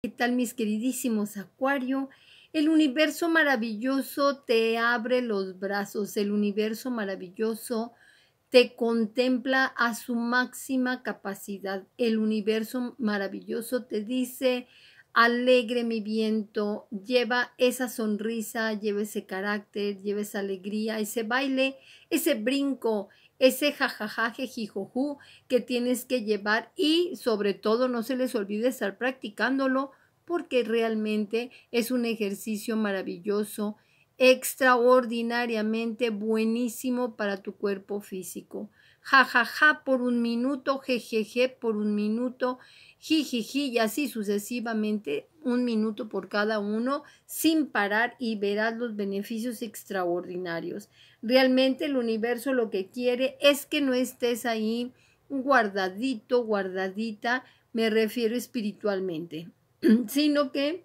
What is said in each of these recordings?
¿Qué tal mis queridísimos Acuario? El universo maravilloso te abre los brazos, el universo maravilloso te contempla a su máxima capacidad, el universo maravilloso te dice, alegre mi viento, lleva esa sonrisa, lleva ese carácter, lleva esa alegría, ese baile, ese brinco, ese jajaja, que tienes que llevar y sobre todo no se les olvide estar practicándolo porque realmente es un ejercicio maravilloso, extraordinariamente buenísimo para tu cuerpo físico jajaja por un minuto, jejeje por un minuto, jijiji y así sucesivamente, un minuto por cada uno, sin parar y verás los beneficios extraordinarios. Realmente el universo lo que quiere es que no estés ahí guardadito, guardadita, me refiero espiritualmente, sino que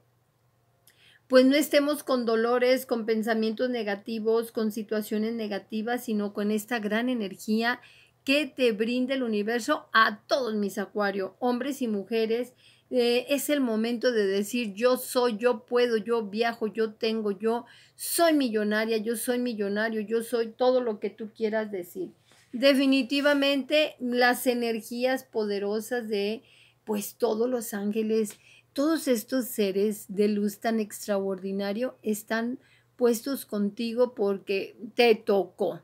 pues no estemos con dolores, con pensamientos negativos, con situaciones negativas, sino con esta gran energía que te brinde el universo a todos mis acuarios, hombres y mujeres. Eh, es el momento de decir yo soy, yo puedo, yo viajo, yo tengo, yo soy millonaria, yo soy millonario, yo soy todo lo que tú quieras decir. Definitivamente las energías poderosas de pues todos los ángeles, todos estos seres de luz tan extraordinario están puestos contigo porque te tocó.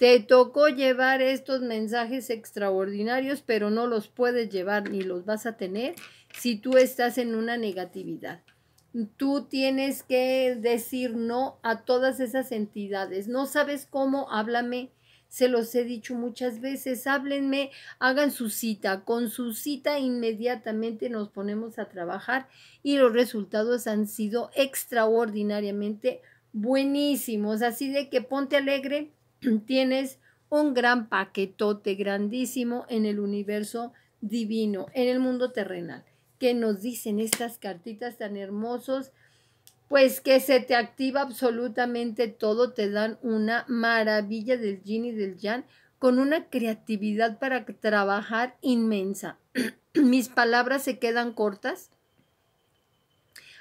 Te tocó llevar estos mensajes extraordinarios, pero no los puedes llevar ni los vas a tener si tú estás en una negatividad. Tú tienes que decir no a todas esas entidades. No sabes cómo, háblame. Se los he dicho muchas veces, háblenme, hagan su cita. Con su cita inmediatamente nos ponemos a trabajar y los resultados han sido extraordinariamente buenísimos. Así de que ponte alegre, tienes un gran paquetote grandísimo en el universo divino, en el mundo terrenal, que nos dicen estas cartitas tan hermosos, pues que se te activa absolutamente todo, te dan una maravilla del yin y del yang, con una creatividad para trabajar inmensa. Mis palabras se quedan cortas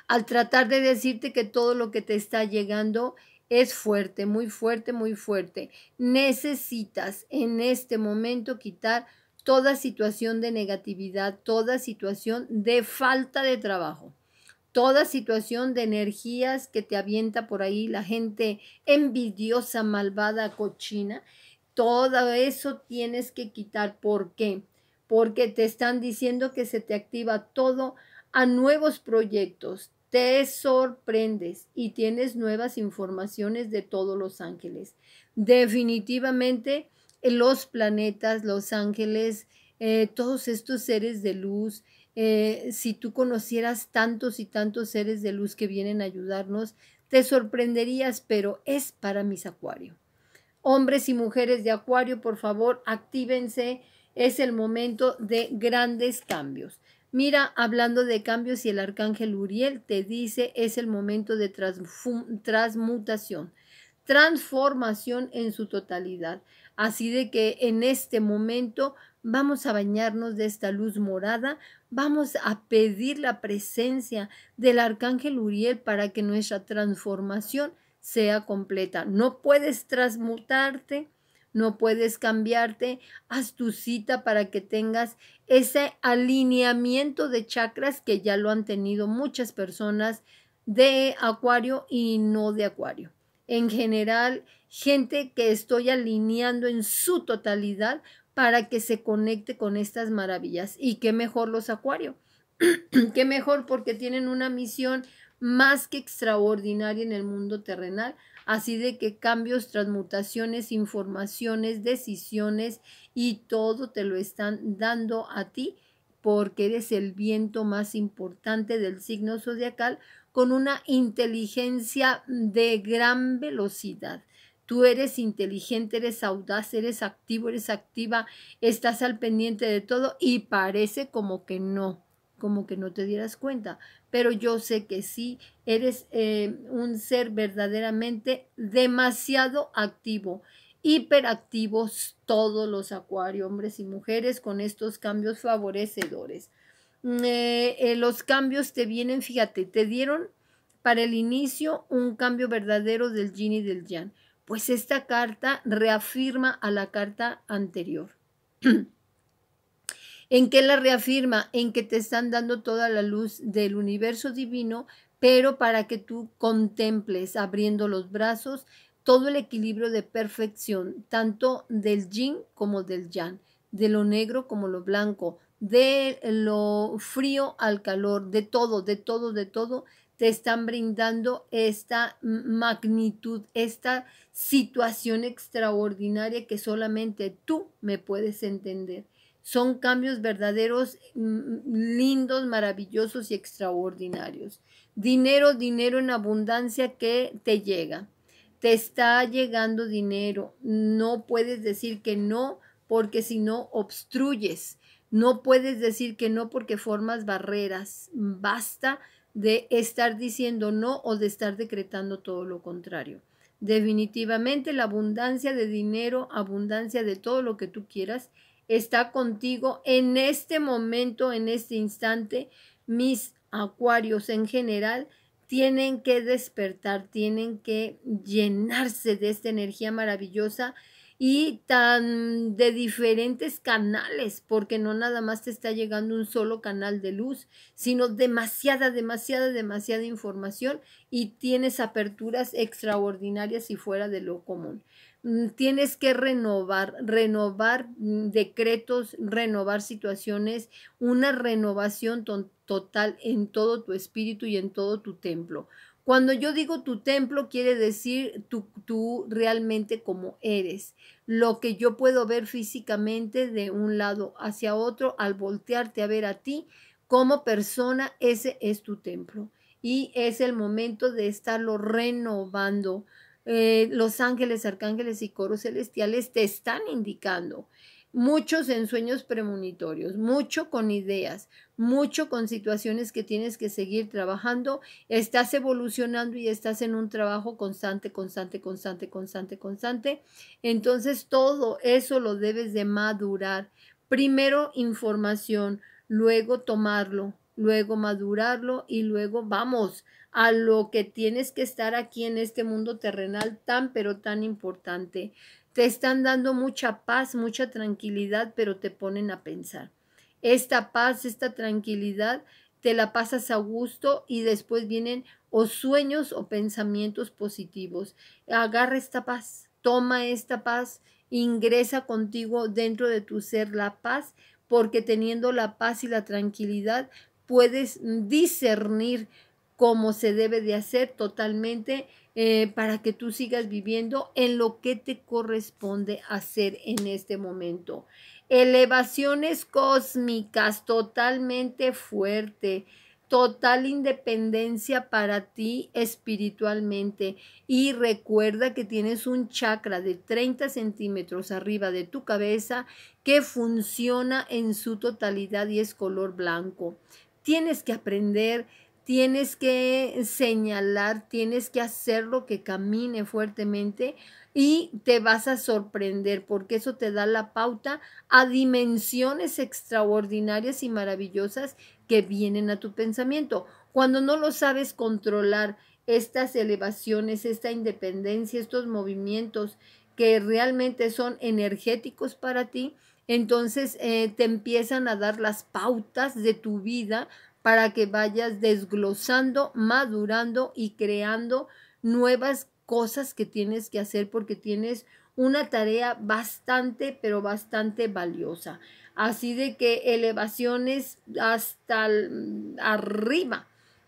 al tratar de decirte que todo lo que te está llegando es fuerte, muy fuerte, muy fuerte. Necesitas en este momento quitar toda situación de negatividad, toda situación de falta de trabajo, toda situación de energías que te avienta por ahí la gente envidiosa, malvada, cochina. Todo eso tienes que quitar. ¿Por qué? Porque te están diciendo que se te activa todo a nuevos proyectos, te sorprendes y tienes nuevas informaciones de todos los ángeles. Definitivamente eh, los planetas, los ángeles, eh, todos estos seres de luz, eh, si tú conocieras tantos y tantos seres de luz que vienen a ayudarnos, te sorprenderías, pero es para mis acuario. Hombres y mujeres de acuario, por favor, actívense. Es el momento de grandes cambios. Mira, hablando de cambios y el arcángel Uriel te dice es el momento de transmutación, transformación en su totalidad. Así de que en este momento vamos a bañarnos de esta luz morada, vamos a pedir la presencia del arcángel Uriel para que nuestra transformación sea completa. No puedes transmutarte, no puedes cambiarte, haz tu cita para que tengas ese alineamiento de chakras que ya lo han tenido muchas personas de acuario y no de acuario. En general, gente que estoy alineando en su totalidad para que se conecte con estas maravillas. Y qué mejor los acuario. qué mejor porque tienen una misión más que extraordinaria en el mundo terrenal, así de que cambios, transmutaciones, informaciones, decisiones y todo te lo están dando a ti porque eres el viento más importante del signo zodiacal con una inteligencia de gran velocidad. Tú eres inteligente, eres audaz, eres activo, eres activa, estás al pendiente de todo y parece como que no, como que no te dieras cuenta, pero yo sé que sí, eres eh, un ser verdaderamente demasiado activo, hiperactivos todos los acuario, hombres y mujeres, con estos cambios favorecedores. Mm, eh, eh, los cambios te vienen, fíjate, te dieron para el inicio un cambio verdadero del yin y del yang. Pues esta carta reafirma a la carta anterior. ¿En qué la reafirma? En que te están dando toda la luz del universo divino, pero para que tú contemples abriendo los brazos todo el equilibrio de perfección, tanto del yin como del yang, de lo negro como lo blanco, de lo frío al calor, de todo, de todo, de todo, te están brindando esta magnitud, esta situación extraordinaria que solamente tú me puedes entender. Son cambios verdaderos, mm, lindos, maravillosos y extraordinarios. Dinero, dinero en abundancia que te llega. Te está llegando dinero. No puedes decir que no porque si no obstruyes. No puedes decir que no porque formas barreras. Basta de estar diciendo no o de estar decretando todo lo contrario. Definitivamente la abundancia de dinero, abundancia de todo lo que tú quieras, está contigo en este momento, en este instante. Mis acuarios en general tienen que despertar, tienen que llenarse de esta energía maravillosa y tan de diferentes canales, porque no nada más te está llegando un solo canal de luz, sino demasiada, demasiada, demasiada información y tienes aperturas extraordinarias y fuera de lo común. Mm, tienes que renovar, renovar mm, decretos, renovar situaciones, una renovación total en todo tu espíritu y en todo tu templo. Cuando yo digo tu templo, quiere decir tú, tú realmente como eres. Lo que yo puedo ver físicamente de un lado hacia otro, al voltearte a ver a ti como persona, ese es tu templo. Y es el momento de estarlo renovando eh, los ángeles, arcángeles y coros celestiales te están indicando. Muchos ensueños sueños premonitorios, mucho con ideas, mucho con situaciones que tienes que seguir trabajando. Estás evolucionando y estás en un trabajo constante, constante, constante, constante, constante. Entonces todo eso lo debes de madurar. Primero información, luego tomarlo, luego madurarlo y luego vamos a lo que tienes que estar aquí en este mundo terrenal tan pero tan importante. Te están dando mucha paz, mucha tranquilidad, pero te ponen a pensar. Esta paz, esta tranquilidad, te la pasas a gusto y después vienen o sueños o pensamientos positivos. Agarra esta paz, toma esta paz, ingresa contigo dentro de tu ser la paz, porque teniendo la paz y la tranquilidad puedes discernir cómo se debe de hacer totalmente eh, para que tú sigas viviendo en lo que te corresponde hacer en este momento. Elevaciones cósmicas totalmente fuerte total independencia para ti espiritualmente. Y recuerda que tienes un chakra de 30 centímetros arriba de tu cabeza que funciona en su totalidad y es color blanco tienes que aprender, tienes que señalar, tienes que hacer lo que camine fuertemente y te vas a sorprender porque eso te da la pauta a dimensiones extraordinarias y maravillosas que vienen a tu pensamiento. Cuando no lo sabes controlar, estas elevaciones, esta independencia, estos movimientos que realmente son energéticos para ti, entonces eh, te empiezan a dar las pautas de tu vida para que vayas desglosando, madurando y creando nuevas cosas que tienes que hacer porque tienes una tarea bastante, pero bastante valiosa. Así de que elevaciones hasta arriba,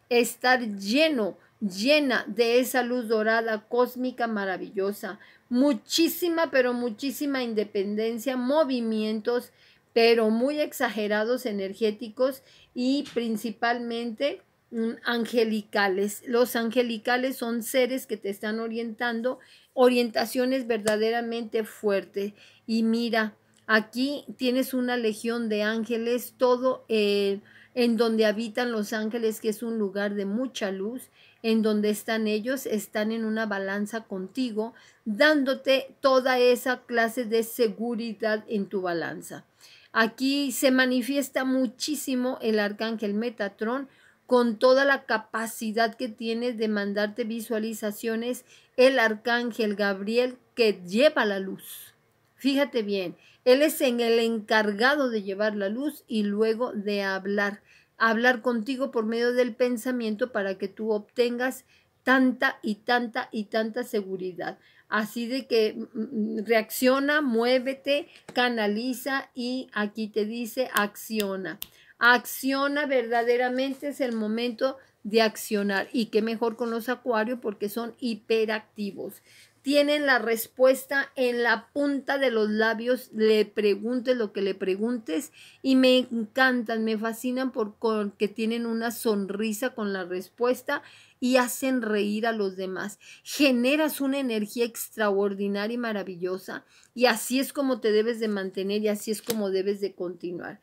estar lleno, llena de esa luz dorada cósmica maravillosa, muchísima, pero muchísima independencia, movimientos, pero muy exagerados energéticos y principalmente angelicales. Los angelicales son seres que te están orientando, orientaciones verdaderamente fuertes. Y mira, aquí tienes una legión de ángeles, todo eh, en donde habitan los ángeles, que es un lugar de mucha luz, en donde están ellos, están en una balanza contigo, dándote toda esa clase de seguridad en tu balanza. Aquí se manifiesta muchísimo el arcángel Metatron con toda la capacidad que tiene de mandarte visualizaciones, el arcángel Gabriel que lleva la luz. Fíjate bien, él es en el encargado de llevar la luz y luego de hablar, hablar contigo por medio del pensamiento para que tú obtengas tanta y tanta y tanta seguridad. Así de que mm, mm, mm, reacciona, muévete, canaliza y aquí te dice acciona. Acciona verdaderamente es el momento de accionar. Y qué mejor con los acuarios porque son hiperactivos tienen la respuesta en la punta de los labios, le preguntes lo que le preguntes y me encantan, me fascinan porque tienen una sonrisa con la respuesta y hacen reír a los demás. Generas una energía extraordinaria y maravillosa y así es como te debes de mantener y así es como debes de continuar.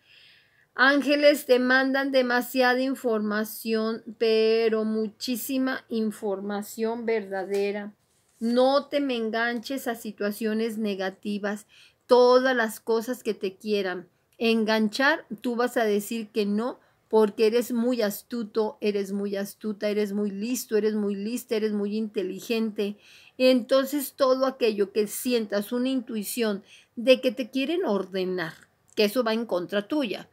Ángeles te mandan demasiada información, pero muchísima información verdadera no te me enganches a situaciones negativas, todas las cosas que te quieran. Enganchar, tú vas a decir que no porque eres muy astuto, eres muy astuta, eres muy listo, eres muy lista, eres muy inteligente. Entonces todo aquello que sientas una intuición de que te quieren ordenar, que eso va en contra tuya,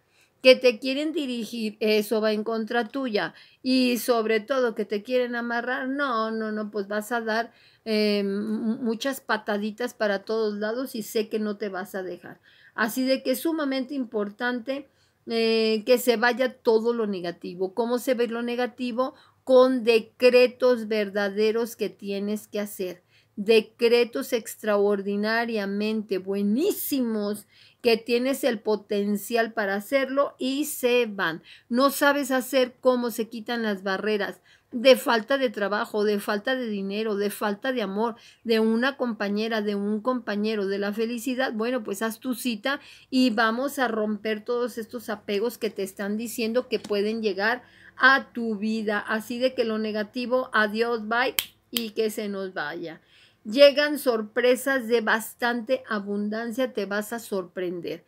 que te quieren dirigir, eso va en contra tuya. Y sobre todo que te quieren amarrar, no, no, no, pues vas a dar eh, muchas pataditas para todos lados y sé que no te vas a dejar. Así de que es sumamente importante eh, que se vaya todo lo negativo. ¿Cómo se ve lo negativo? Con decretos verdaderos que tienes que hacer decretos extraordinariamente buenísimos que tienes el potencial para hacerlo y se van. No sabes hacer cómo se quitan las barreras de falta de trabajo, de falta de dinero, de falta de amor, de una compañera, de un compañero, de la felicidad, bueno, pues haz tu cita y vamos a romper todos estos apegos que te están diciendo que pueden llegar a tu vida. Así de que lo negativo, adiós, bye y que se nos vaya llegan sorpresas de bastante abundancia, te vas a sorprender.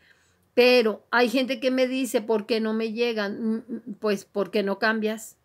Pero hay gente que me dice, ¿por qué no me llegan? Mm, mm, pues porque no cambias.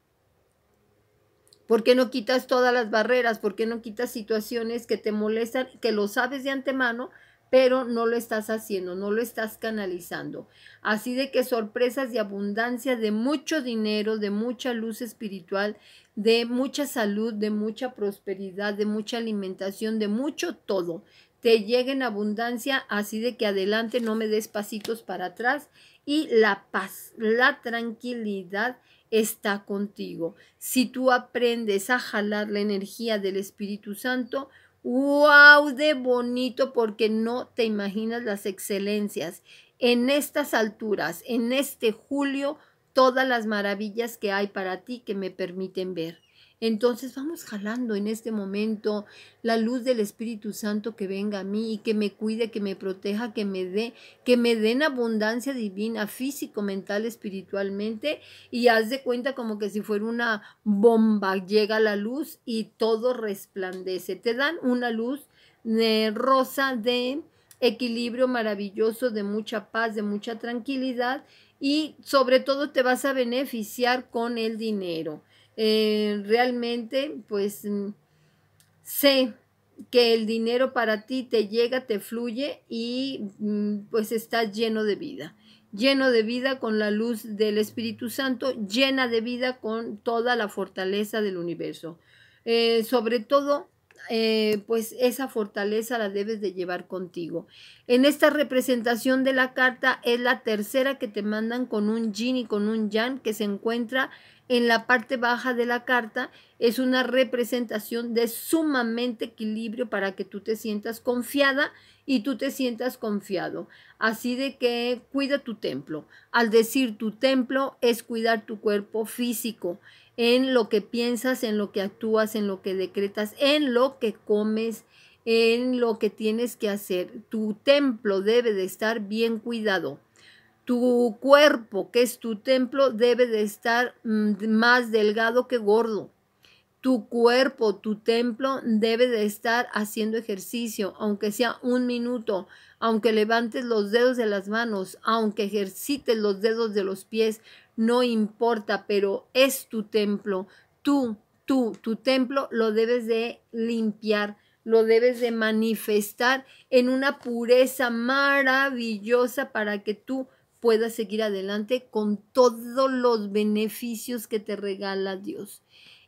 ¿Por qué no quitas todas las barreras? ¿Por qué no quitas situaciones que te molestan, que lo sabes de antemano, pero no lo estás haciendo, no lo estás canalizando? Así de que sorpresas de abundancia, de mucho dinero, de mucha luz espiritual, de mucha salud, de mucha prosperidad, de mucha alimentación, de mucho todo. Te llega en abundancia, así de que adelante no me des pasitos para atrás y la paz, la tranquilidad está contigo. Si tú aprendes a jalar la energía del Espíritu Santo, wow, de bonito porque no te imaginas las excelencias en estas alturas, en este julio todas las maravillas que hay para ti que me permiten ver. Entonces vamos jalando en este momento la luz del Espíritu Santo que venga a mí y que me cuide, que me proteja, que me dé, que me den abundancia divina, físico, mental, espiritualmente y haz de cuenta como que si fuera una bomba, llega la luz y todo resplandece. Te dan una luz de eh, rosa de equilibrio maravilloso de mucha paz, de mucha tranquilidad y sobre todo te vas a beneficiar con el dinero. Eh, realmente, pues mm, sé que el dinero para ti te llega, te fluye y mm, pues estás lleno de vida lleno de vida con la luz del Espíritu Santo, llena de vida con toda la fortaleza del universo. Eh, sobre todo, eh, pues esa fortaleza la debes de llevar contigo. En esta representación de la carta es la tercera que te mandan con un yin y con un yang que se encuentra en la parte baja de la carta. Es una representación de sumamente equilibrio para que tú te sientas confiada y tú te sientas confiado. Así de que cuida tu templo. Al decir tu templo es cuidar tu cuerpo físico en lo que piensas, en lo que actúas, en lo que decretas, en lo que comes, en lo que tienes que hacer. Tu templo debe de estar bien cuidado. Tu cuerpo, que es tu templo, debe de estar mm, más delgado que gordo. Tu cuerpo, tu templo debe de estar haciendo ejercicio, aunque sea un minuto, aunque levantes los dedos de las manos, aunque ejercites los dedos de los pies, no importa, pero es tu templo. Tú, tú, tu templo lo debes de limpiar, lo debes de manifestar en una pureza maravillosa para que tú puedas seguir adelante con todos los beneficios que te regala Dios.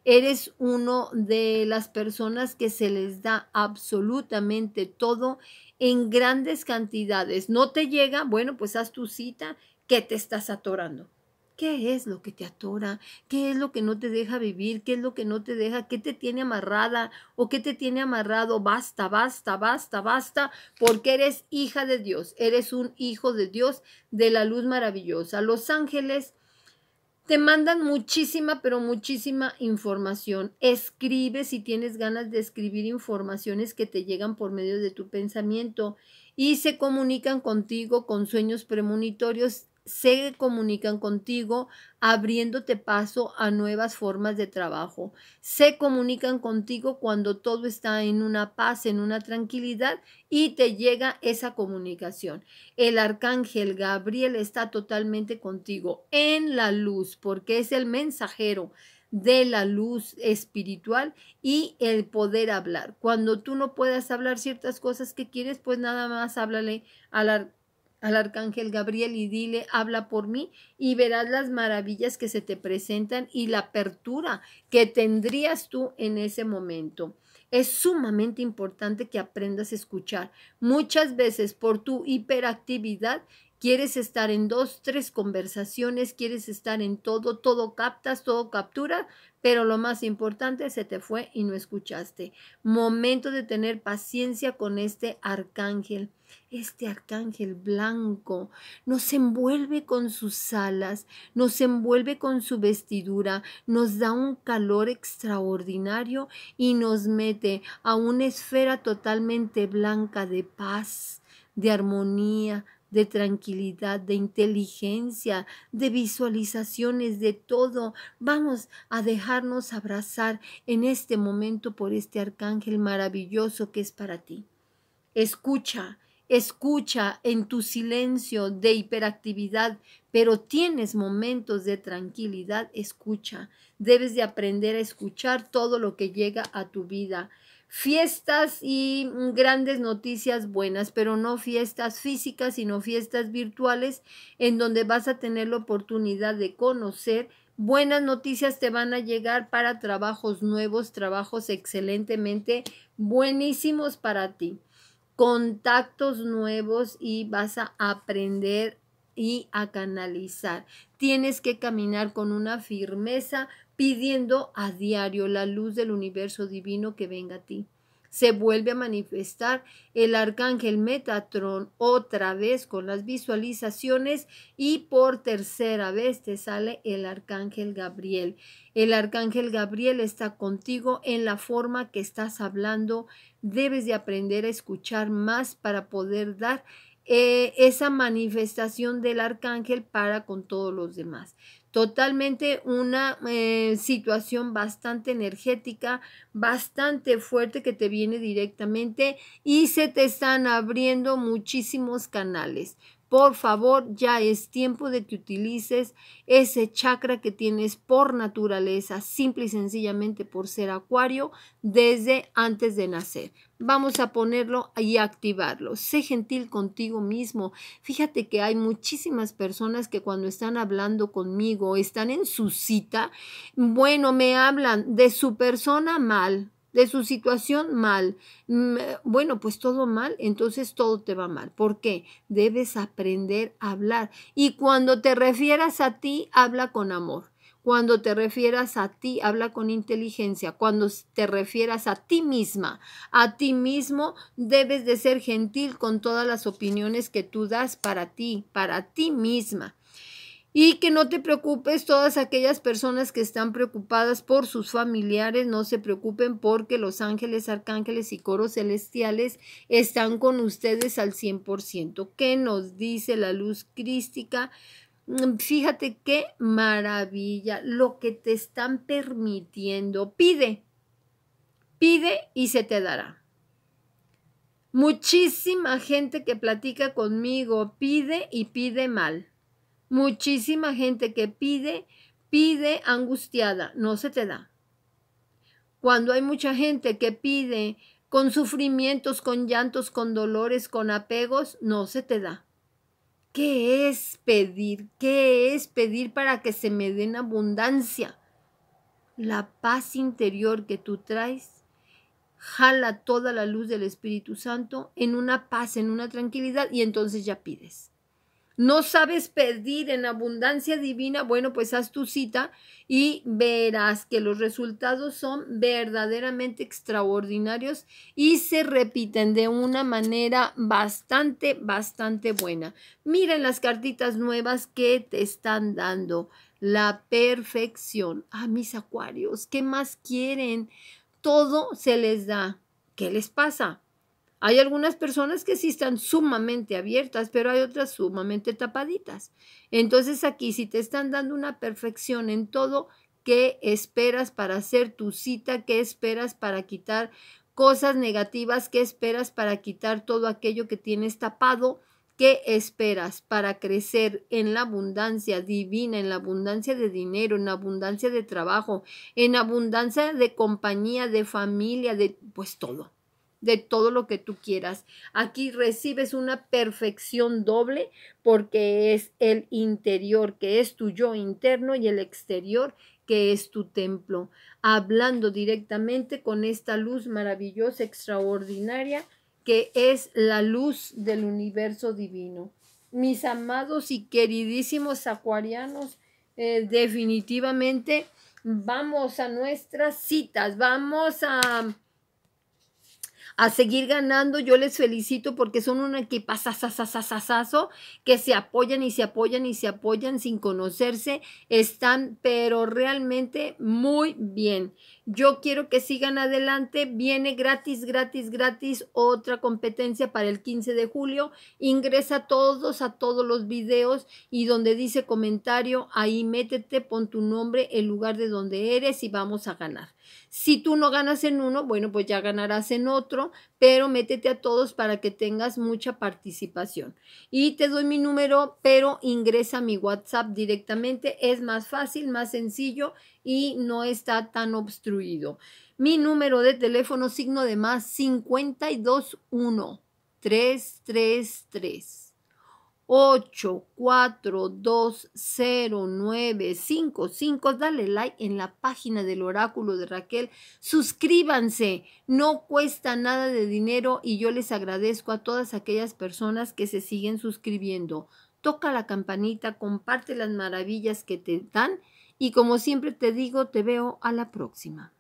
Eres uno de las personas que se les da absolutamente todo en grandes cantidades. No te llega, bueno, pues haz tu cita, ¿Qué te estás atorando. ¿Qué es lo que te atora? ¿Qué es lo que no te deja vivir? ¿Qué es lo que no te deja? ¿Qué te tiene amarrada o qué te tiene amarrado? Basta, basta, basta, basta, porque eres hija de Dios, eres un hijo de Dios de la luz maravillosa. Los ángeles te mandan muchísima, pero muchísima información. Escribe si tienes ganas de escribir informaciones que te llegan por medio de tu pensamiento y se comunican contigo con sueños premonitorios se comunican contigo abriéndote paso a nuevas formas de trabajo. Se comunican contigo cuando todo está en una paz, en una tranquilidad y te llega esa comunicación. El arcángel Gabriel está totalmente contigo en la luz porque es el mensajero de la luz espiritual y el poder hablar. Cuando tú no puedas hablar ciertas cosas que quieres, pues nada más háblale al arcángel al arcángel Gabriel y dile, habla por mí y verás las maravillas que se te presentan y la apertura que tendrías tú en ese momento. Es sumamente importante que aprendas a escuchar. Muchas veces por tu hiperactividad quieres estar en dos, tres conversaciones, quieres estar en todo, todo captas, todo captura, pero lo más importante se te fue y no escuchaste. Momento de tener paciencia con este arcángel. Este arcángel blanco nos envuelve con sus alas, nos envuelve con su vestidura, nos da un calor extraordinario y nos mete a una esfera totalmente blanca de paz, de armonía, de tranquilidad, de inteligencia, de visualizaciones, de todo. Vamos a dejarnos abrazar en este momento por este arcángel maravilloso que es para ti. Escucha, escucha en tu silencio de hiperactividad, pero tienes momentos de tranquilidad, escucha. Debes de aprender a escuchar todo lo que llega a tu vida fiestas y grandes noticias buenas, pero no fiestas físicas, sino fiestas virtuales en donde vas a tener la oportunidad de conocer. Buenas noticias te van a llegar para trabajos nuevos, trabajos excelentemente buenísimos para ti, contactos nuevos y vas a aprender y a canalizar. Tienes que caminar con una firmeza pidiendo a diario la luz del universo divino que venga a ti. Se vuelve a manifestar el arcángel Metatron otra vez con las visualizaciones y por tercera vez te sale el arcángel Gabriel. El arcángel Gabriel está contigo en la forma que estás hablando. Debes de aprender a escuchar más para poder dar eh, esa manifestación del arcángel para con todos los demás. Totalmente una eh, situación bastante energética, bastante fuerte que te viene directamente y se te están abriendo muchísimos canales. Por favor, ya es tiempo de que utilices ese chakra que tienes por naturaleza, simple y sencillamente por ser acuario, desde antes de nacer. Vamos a ponerlo y activarlo. Sé gentil contigo mismo. Fíjate que hay muchísimas personas que cuando están hablando conmigo, están en su cita, bueno, me hablan de su persona mal, de su situación mal, mm, eh, bueno, pues todo mal, entonces todo te va mal. ¿Por qué? Debes aprender a hablar. Y cuando te refieras a ti, habla con amor. Cuando te refieras a ti, habla con inteligencia. Cuando te refieras a ti misma, a ti mismo, debes de ser gentil con todas las opiniones que tú das para ti, para ti misma. Y que no te preocupes, todas aquellas personas que están preocupadas por sus familiares, no se preocupen porque los ángeles, arcángeles y coros celestiales están con ustedes al 100%. ¿Qué nos dice la luz crística? Mm, fíjate qué maravilla lo que te están permitiendo. Pide, pide y se te dará. Muchísima gente que platica conmigo pide y pide mal. Muchísima gente que pide, pide angustiada, no se te da. Cuando hay mucha gente que pide con sufrimientos, con llantos, con dolores, con apegos, no se te da. ¿Qué es pedir? ¿Qué es pedir para que se me den abundancia? La paz interior que tú traes jala toda la luz del Espíritu Santo en una paz, en una tranquilidad y entonces ya pides no sabes pedir en abundancia divina, bueno, pues haz tu cita y verás que los resultados son verdaderamente extraordinarios y se repiten de una manera bastante, bastante buena. Miren las cartitas nuevas que te están dando. La perfección. Ah, mis acuarios, ¿qué más quieren? Todo se les da. ¿Qué les pasa? Hay algunas personas que sí están sumamente abiertas, pero hay otras sumamente tapaditas. Entonces aquí, si te están dando una perfección en todo, ¿qué esperas para hacer tu cita? ¿Qué esperas para quitar cosas negativas? ¿Qué esperas para quitar todo aquello que tienes tapado? ¿Qué esperas para crecer en la abundancia divina, en la abundancia de dinero, en la abundancia de trabajo, en abundancia de compañía, de familia, de pues todo? de todo lo que tú quieras. Aquí recibes una perfección doble porque es el interior, que es tu yo interno, y el exterior, que es tu templo, hablando directamente con esta luz maravillosa, extraordinaria, que es la luz del universo divino. Mis amados y queridísimos acuarianos, eh, definitivamente vamos a nuestras citas, vamos a a seguir ganando. Yo les felicito porque son un equipazazazazazazo que se apoyan y se apoyan y se apoyan sin conocerse. Están, pero realmente muy bien. Yo quiero que sigan adelante. Viene gratis, gratis, gratis otra competencia para el 15 de julio. Ingresa todos, a todos los videos y donde dice comentario, ahí métete, pon tu nombre, el lugar de donde eres y vamos a ganar. Si tú no ganas en uno, bueno, pues ya ganarás en otro, pero métete a todos para que tengas mucha participación. Y te doy mi número, pero ingresa a mi WhatsApp directamente. Es más fácil, más sencillo y no está tan obstruido. Mi número de teléfono signo de más 521 333. 8420955. Dale like en la página del oráculo de Raquel. Suscríbanse. No cuesta nada de dinero y yo les agradezco a todas aquellas personas que se siguen suscribiendo. Toca la campanita, comparte las maravillas que te dan y como siempre te digo, te veo a la próxima.